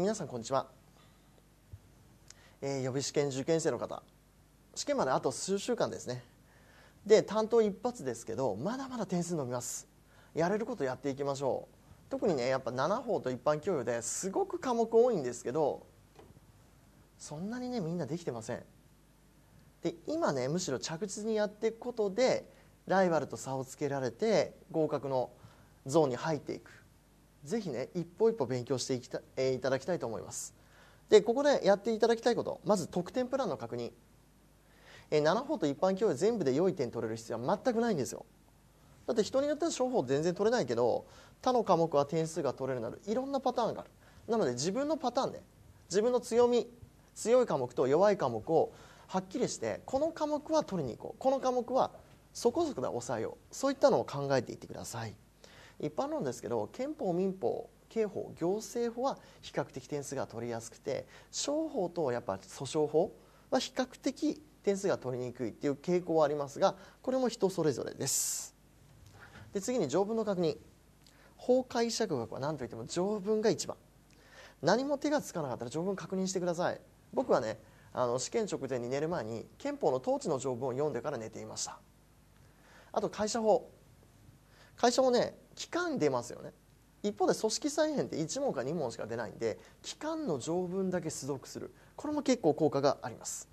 皆さんこんにちは、えー、予備試験受験生の方試験まであと数週間ですねで担当一発ですけどまだまだ点数伸びますやれることやっていきましょう特にねやっぱ7法と一般教養ですごく科目多いんですけどそんなにねみんなできてませんで今ねむしろ着実にやっていくことでライバルと差をつけられて合格のゾーンに入っていくぜひね一歩一歩勉強していきた,、えー、いただきたいと思いますでここでやっていただきたいことまず得点プランの確認、えー、7歩と一般教養全部で良い点取れる必要は全くないんですよだって人によっては商法全然取れないけど他の科目は点数が取れるなどいろんなパターンがあるなので自分のパターンで自分の強み強い科目と弱い科目をはっきりしてこの科目は取りに行こうこの科目はそこそこで抑えようそういったのを考えていってください。一般論ですけど憲法民法刑法行政法は比較的点数が取りやすくて商法とやっぱ訴訟法は比較的点数が取りにくいっていう傾向はありますがこれも人それぞれですで次に条文の確認法解釈学は何といっても条文が一番何も手がつかなかったら条文確認してください僕はねあの試験直前に寝る前に憲法の統治の条文を読んでから寝ていましたあと会社法会社もね期間出ますよね一方で組織再編って1問か2問しか出ないんで期間の条文だけ取得するこれも結構効果があります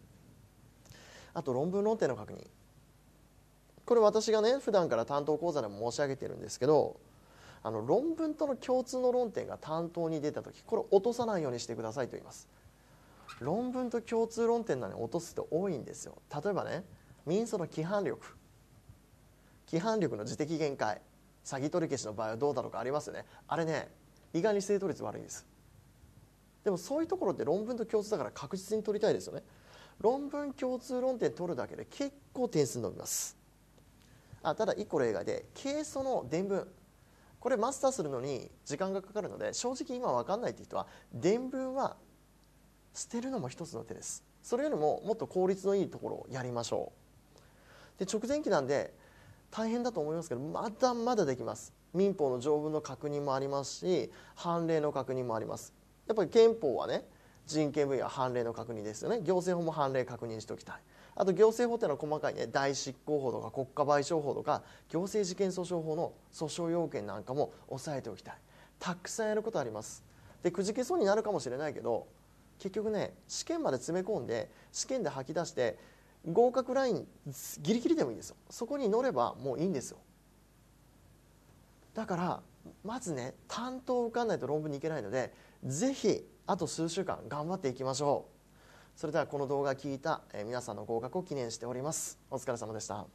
あと論文論点の確認これ私がね普段から担当講座でも申し上げてるんですけどあの論文との共通の論点が担当に出た時これ落とさないようにしてくださいと言います論文と共通論点なのに落とす人多いんですよ例えばね民訴の規範力規範力の自的限界詐欺取り消しの場合はどうだろうかありますよねあれね意外に正答率悪いんですでもそういうところって論文と共通だから確実に取りたいですよね論文共通論点取るだけで結構点数伸びますあただ1個例外でケイ素の伝文これマスターするのに時間がかかるので正直今分かんないって人は伝文は捨てるのも一つの手ですそれよりももっと効率のいいところをやりましょうで直前期なんで大変だと思いますけどまだまだできます民法の条文の確認もありますし判例の確認もありますやっぱり憲法はね人権分野は判例の確認ですよね行政法も判例確認しておきたいあと行政法っていうのは細かいね大執行法とか国家賠償法とか行政事件訴訟法の訴訟要件なんかも押さえておきたいたくさんやることありますでくじけそうになるかもしれないけど結局ね試験まで詰め込んで試験で吐き出して合格ラインギリギリでもいいんですよそこに乗ればもういいんですよだからまずね担当受かんないと論文にいけないのでぜひあと数週間頑張っていきましょうそれではこの動画聞いた皆さんの合格を記念しておりますお疲れ様でした